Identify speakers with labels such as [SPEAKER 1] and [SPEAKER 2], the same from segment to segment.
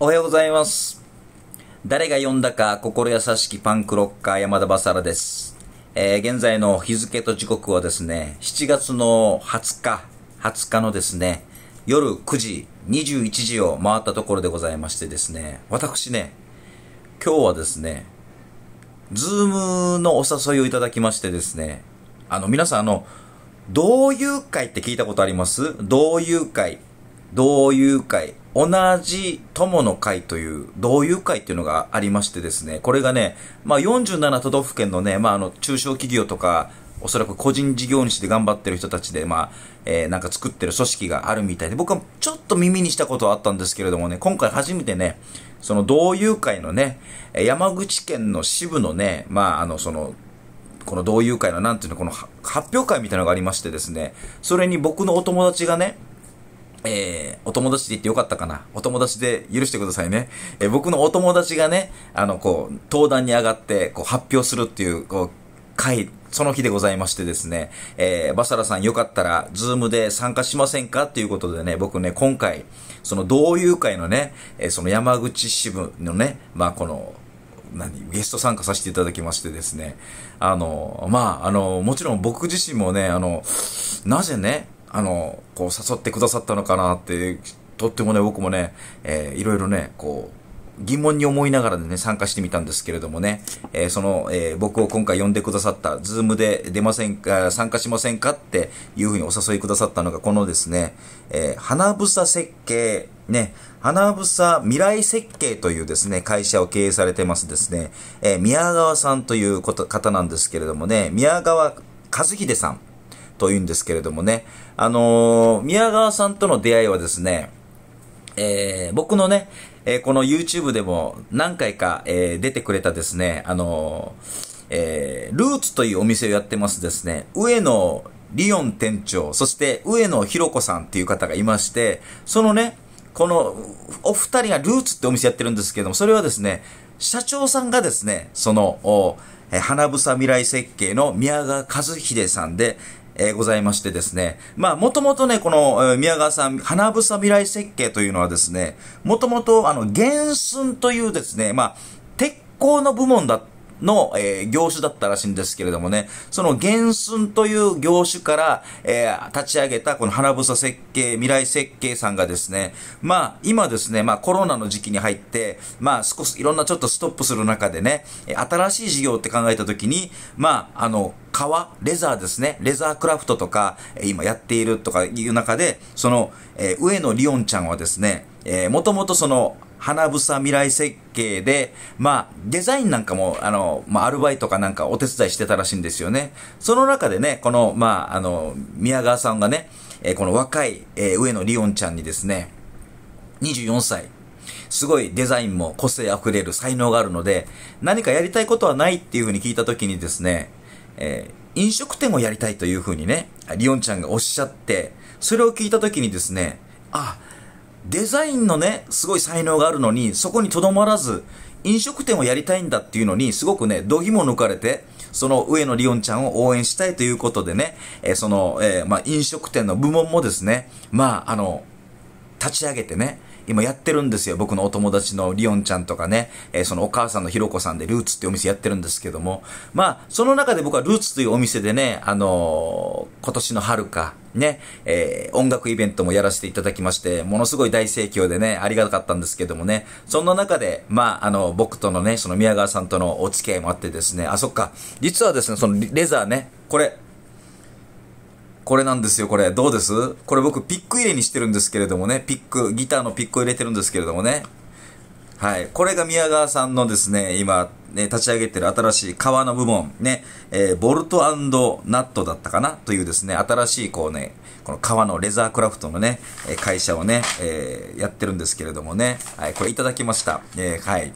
[SPEAKER 1] おはようございます。誰が呼んだか心優しきパンクロッカー山田バサラです。えー、現在の日付と時刻はですね、7月の20日、20日のですね、夜9時、21時を回ったところでございましてですね、私ね、今日はですね、ズームのお誘いをいただきましてですね、あの、皆さんあの、同友会って聞いたことあります同友会。同友会。同じ友の会という、同友会っていうのがありましてですね、これがね、まあ、47都道府県のね、まあ、あの、中小企業とか、おそらく個人事業主で頑張ってる人たちで、まあ、えー、なんか作ってる組織があるみたいで、僕はちょっと耳にしたことはあったんですけれどもね、今回初めてね、その同友会のね、山口県の支部のね、まあ、あの、その、この同友会のなんていうの、この発表会みたいなのがありましてですね、それに僕のお友達がね、えー、お友達で行ってよかったかな。お友達で許してくださいね。えー、僕のお友達がね、あの、こう、登壇に上がって、こう、発表するっていう、こう、会、その日でございましてですね、えー、バサラさんよかったら、ズームで参加しませんかっていうことでね、僕ね、今回、その同友会のね、えその山口支部のね、まあ、この、何ゲスト参加させていただきましてですね。あの、まあ、あの、もちろん僕自身もね、あの、なぜね、あの、こう誘ってくださったのかなって、とってもね、僕もね、えー、いろいろね、こう、疑問に思いながらね、参加してみたんですけれどもね、えー、その、えー、僕を今回呼んでくださった、ズームで出ませんか、参加しませんかっていうふうにお誘いくださったのが、このですね、えー、花房設計、ね、花房未来設計というですね、会社を経営されてますですね、えー、宮川さんということ方なんですけれどもね、宮川和秀さん。というんですけれどもね、あのー、宮川さんとの出会いはですね、えー、僕のね、えー、この YouTube でも何回か、えー、出てくれたですね、あのえルーツというお店をやってますですね、上野リオン店長、そして上野ひろ子さんっていう方がいまして、そのね、この、お二人がルーツってお店やってるんですけども、それはですね、社長さんがですね、その、え花房未来設計の宮川和秀さんで、えー、ございましてですね。まあ、もともとね、この、宮川さん、花房未来設計というのはですね、もともと、あの、原寸というですね、まあ、鉄鋼の部門だったの、えー、業種だったらしいんですけれどもね、その原寸という業種から、えー、立ち上げたこの花房設計、未来設計さんがですね、まあ今ですね、まあコロナの時期に入って、まあ少しいろんなちょっとストップする中でね、新しい事業って考えた時に、まああの、革、レザーですね、レザークラフトとか、今やっているとかいう中で、その、えー、上野リオンちゃんはですね、えー、もともとその、花房未来設計で、まあ、デザインなんかも、あの、まあ、アルバイトかなんかお手伝いしてたらしいんですよね。その中でね、この、まあ、あの、宮川さんがね、えー、この若い、えー、上野リオンちゃんにですね、24歳、すごいデザインも個性あふれる才能があるので、何かやりたいことはないっていうふうに聞いたときにですね、えー、飲食店をやりたいというふうにね、リオンちゃんがおっしゃって、それを聞いたときにですね、あ、デザインのね、すごい才能があるのに、そこにとどまらず、飲食店をやりたいんだっていうのに、すごくね、度肝抜かれて、その上野リオンちゃんを応援したいということでね、えー、その、えー、まあ、飲食店の部門もですね、まあ、あの、立ち上げてね、今やってるんですよ。僕のお友達のりおんちゃんとかね、えー、そのお母さんのひろこさんでルーツってお店やってるんですけども、まあ、その中で僕はルーツというお店でね、あのー、今年の春か、ね、えー、音楽イベントもやらせていただきまして、ものすごい大盛況でね、ありがたかったんですけどもね、そんな中で、まあ、あの、僕とのね、その宮川さんとのお付き合いもあってですね、あ、そっか、実はですね、そのレザーね、これ、これなんですよ、これ。どうですこれ僕、ピック入れにしてるんですけれどもね、ピック、ギターのピックを入れてるんですけれどもね。はい。これが宮川さんのですね、今、ね、立ち上げてる新しい革の部門、ね、えー、ボルトナットだったかなというですね、新しいこうね、この革のレザークラフトのね、会社をね、えー、やってるんですけれどもね、はい、これいただきました。えー、はい。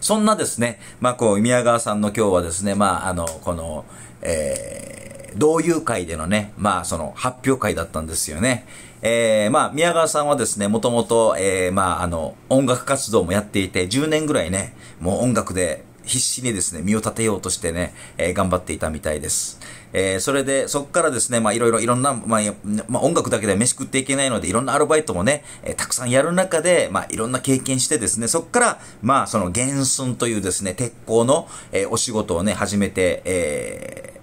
[SPEAKER 1] そんなですね、まあこう、宮川さんの今日はですね、まああの、この、えー、同友会でのね、まあその発表会だったんですよね。えー、まあ宮川さんはですね、もともと、えー、まああの、音楽活動もやっていて、10年ぐらいね、もう音楽で必死にですね、身を立てようとしてね、えー、頑張っていたみたいです。えー、それで、そっからですね、まあいろいろいろんな、まあ、まあ、音楽だけでは飯食っていけないので、いろんなアルバイトもね、えー、たくさんやる中で、まあいろんな経験してですね、そっから、まあその原寸というですね、鉄鋼の、えお仕事をね、始めて、え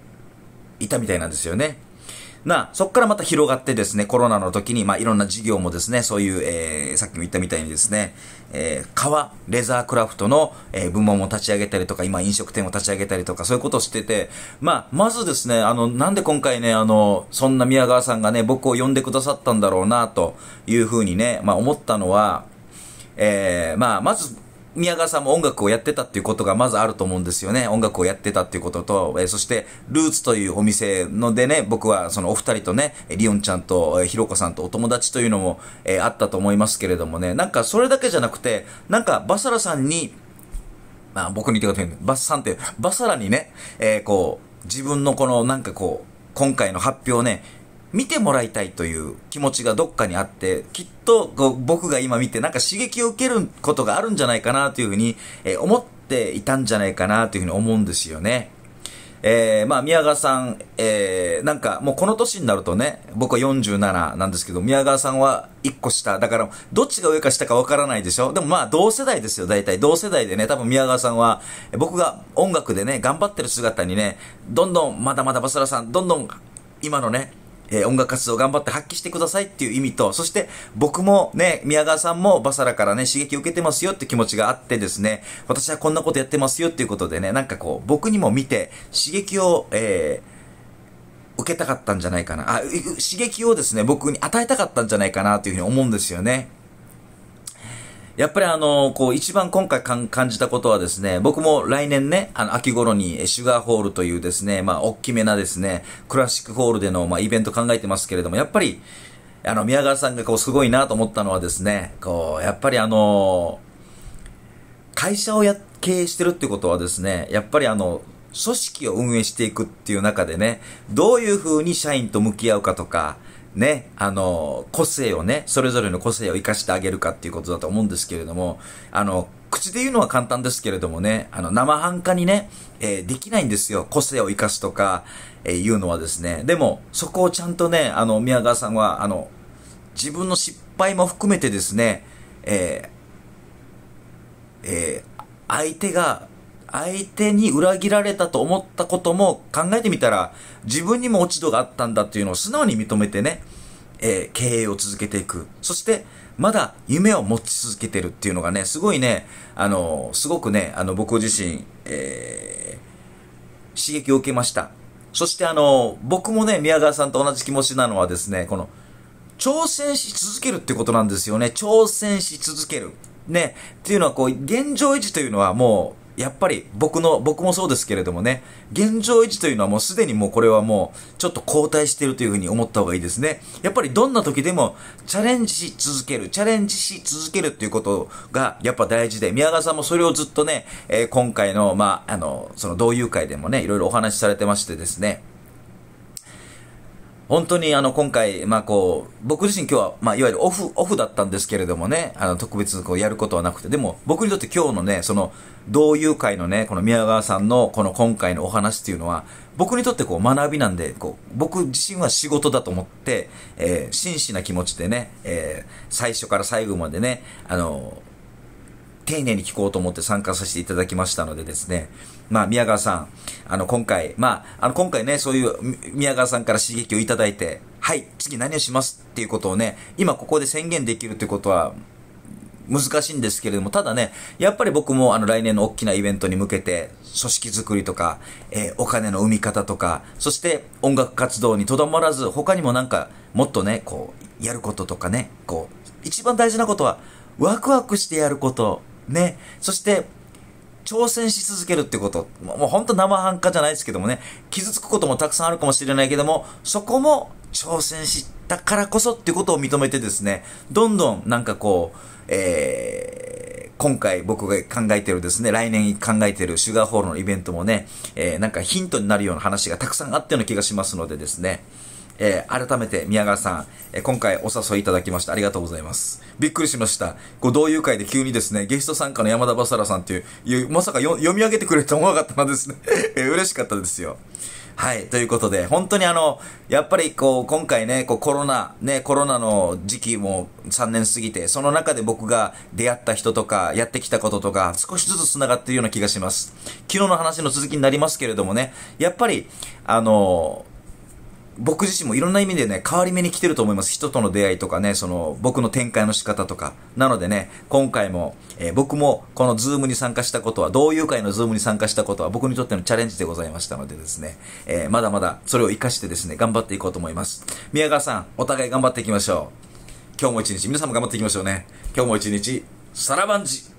[SPEAKER 1] いたみたいなんですよね。な、そっからまた広がってですね、コロナの時に、まあ、いろんな事業もですね、そういう、えー、さっきも言ったみたいにですね、えー、革、レザークラフトの、えー、部門を立ち上げたりとか、今飲食店を立ち上げたりとか、そういうことをしてて、まあ、まずですね、あの、なんで今回ね、あの、そんな宮川さんがね、僕を呼んでくださったんだろうな、というふうにね、まあ、思ったのは、えー、まあ、まず、宮川さんも音楽をやってたっていうことがまずあると思うんですよね。音楽をやってたっていうことと、えー、そして、ルーツというお店のでね、僕はそのお二人とね、りおんちゃんと、えひろこさんとお友達というのも、えー、あったと思いますけれどもね、なんかそれだけじゃなくて、なんかバサラさんに、まあ僕に言ってください、バスさんって、バサラにね、えー、こう、自分のこのなんかこう、今回の発表ね、見てもらいたいという気持ちがどっかにあって、きっと僕が今見てなんか刺激を受けることがあるんじゃないかなというふうに、えー、思っていたんじゃないかなというふうに思うんですよね。えー、まあ、宮川さん、えー、なんか、もうこの年になるとね、僕は47なんですけど、宮川さんは1個下。だから、どっちが上か下かわからないでしょでもまあ、同世代ですよ、大体。同世代でね、多分宮川さんは、僕が音楽でね、頑張ってる姿にね、どんどん、まだまだバスラさん、どんどん、今のね、えー、音楽活動頑張って発揮してくださいっていう意味と、そして僕もね、宮川さんもバサラからね、刺激を受けてますよって気持ちがあってですね、私はこんなことやってますよっていうことでね、なんかこう、僕にも見て刺激を、えー、受けたかったんじゃないかな。あ、刺激をですね、僕に与えたかったんじゃないかなというふうに思うんですよね。やっぱりあの、こう、一番今回感じたことはですね、僕も来年ね、あの、秋頃に、シュガーホールというですね、まあ、大きめなですね、クラシックホールでの、まあ、イベント考えてますけれども、やっぱり、あの、宮川さんがこう、すごいなと思ったのはですね、こう、やっぱりあの、会社をや、経営してるってことはですね、やっぱりあの、組織を運営していくっていう中でね、どういうふうに社員と向き合うかとか、ね、あの、個性をね、それぞれの個性を活かしてあげるかっていうことだと思うんですけれども、あの、口で言うのは簡単ですけれどもね、あの、生半可にね、えー、できないんですよ。個性を活かすとか、えー、いうのはですね。でも、そこをちゃんとね、あの、宮川さんは、あの、自分の失敗も含めてですね、えー、えー、相手が相手に裏切られたと思ったことも考えてみたら、自分にも落ち度があったんだっていうのを素直に認めてね、えー、経営を続けていく。そして、まだ夢を持ち続けてるっていうのがね、すごいね、あの、すごくね、あの、僕自身、えー、刺激を受けました。そしてあの、僕もね、宮川さんと同じ気持ちなのはですね、この、挑戦し続けるってことなんですよね。挑戦し続ける。ね。っていうのはこう、現状維持というのはもう、やっぱり僕の、僕もそうですけれどもね、現状維持というのはもうすでにもうこれはもうちょっと後退しているというふうに思った方がいいですね。やっぱりどんな時でもチャレンジし続ける、チャレンジし続けるっていうことがやっぱ大事で、宮川さんもそれをずっとね、えー、今回の、まあ、あの、その同友会でもね、いろいろお話しされてましてですね、本当にあの今回、まあこう、僕自身今日は、まあいわゆるオフ、オフだったんですけれどもね、あの特別こうやることはなくて、でも僕にとって今日のね、その同友会のね、この宮川さんのこの今回のお話っていうのは、僕にとってこう学びなんで、こう、僕自身は仕事だと思って、えー、真摯な気持ちでね、えー、最初から最後までね、あの、丁寧に聞こうと思って参加させていただきましたのでですね、まあ、宮川さん、あの、今回、まあ、あの、今回ね、そういう宮川さんから刺激をいただいて、はい、次何をしますっていうことをね、今ここで宣言できるってことは、難しいんですけれども、ただね、やっぱり僕もあの来年の大きなイベントに向けて、組織づくりとか、えー、お金の生み方とか、そして音楽活動にとどまらず、他にもなんか、もっとね、こう、やることとかね、こう、一番大事なことは、ワクワクしてやること、ね。そして、挑戦し続けるってこと。もうほんと生半可じゃないですけどもね。傷つくこともたくさんあるかもしれないけども、そこも挑戦したからこそってことを認めてですね、どんどんなんかこう、えー、今回僕が考えてるですね、来年考えてるシュガーホールのイベントもね、えー、なんかヒントになるような話がたくさんあったような気がしますのでですね、えー、改めて宮川さん、えー、今回お誘いいただきましてありがとうございます。びっくりしました。ご同友会で急にですね、ゲスト参加の山田バサラさんっていう、まさか読み上げてくれると思わなかったのですね、えー、嬉しかったですよ。はい。ということで、本当にあの、やっぱりこう、今回ね、こうコロナ、ね、コロナの時期も3年過ぎて、その中で僕が出会った人とか、やってきたこととか、少しずつ繋がってるような気がします。昨日の話の続きになりますけれどもね、やっぱり、あの僕自身もいろんな意味でね、変わり目に来てると思います。人との出会いとかね、その、僕の展開の仕方とか。なのでね、今回も、えー、僕もこのズームに参加したことは、同友会のズームに参加したことは、僕にとってのチャレンジでございましたのでですね、えー、まだまだそれを活かしてですね、頑張っていこうと思います。宮川さん、お互い頑張っていきましょう。今日も一日、皆さんも頑張っていきましょうね。今日も一日、さらばンジ